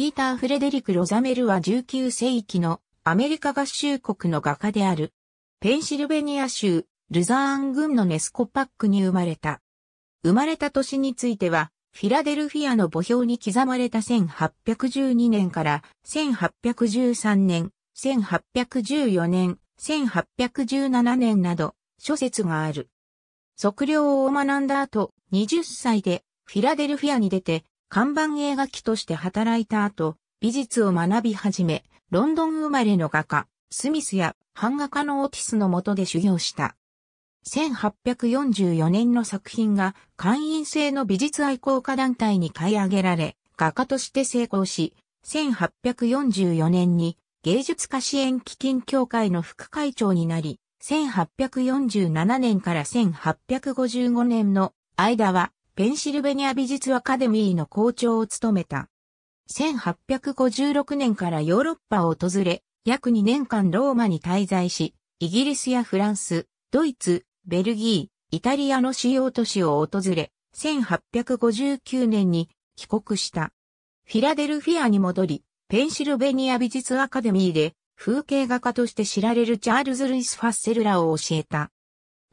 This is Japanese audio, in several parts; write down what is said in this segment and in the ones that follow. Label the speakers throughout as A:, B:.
A: ピーター・フレデリク・ロザメルは19世紀のアメリカ合衆国の画家である。ペンシルベニア州、ルザーン郡のネスコパックに生まれた。生まれた年については、フィラデルフィアの墓標に刻まれた1812年から1813年、1814年、1817年など、諸説がある。測量を学んだ後、20歳でフィラデルフィアに出て、看板映画機として働いた後、美術を学び始め、ロンドン生まれの画家、スミスや版画家のオティスの下で修行した。1844年の作品が会員制の美術愛好家団体に買い上げられ、画家として成功し、1844年に芸術家支援基金協会の副会長になり、1847年から1855年の間はペンシルベニア美術アカデミーの校長を務めた。1856年からヨーロッパを訪れ、約2年間ローマに滞在し、イギリスやフランス、ドイツ、ベルギー、イタリアの主要都市を訪れ、1859年に帰国した。フィラデルフィアに戻り、ペンシルベニア美術アカデミーで風景画家として知られるチャールズ・ルイス・ファッセルらを教えた。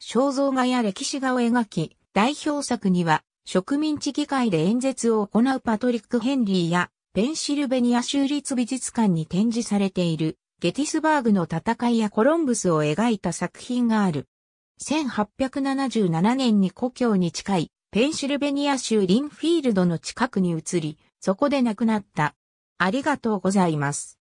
A: 肖像画や歴史画を描き、代表作には植民地議会で演説を行うパトリック・ヘンリーや、ペンシルベニア州立美術館に展示されている、ゲティスバーグの戦いやコロンブスを描いた作品がある。1877年に故郷に近い、ペンシルベニア州リンフィールドの近くに移り、そこで亡くなった。ありがとうございます。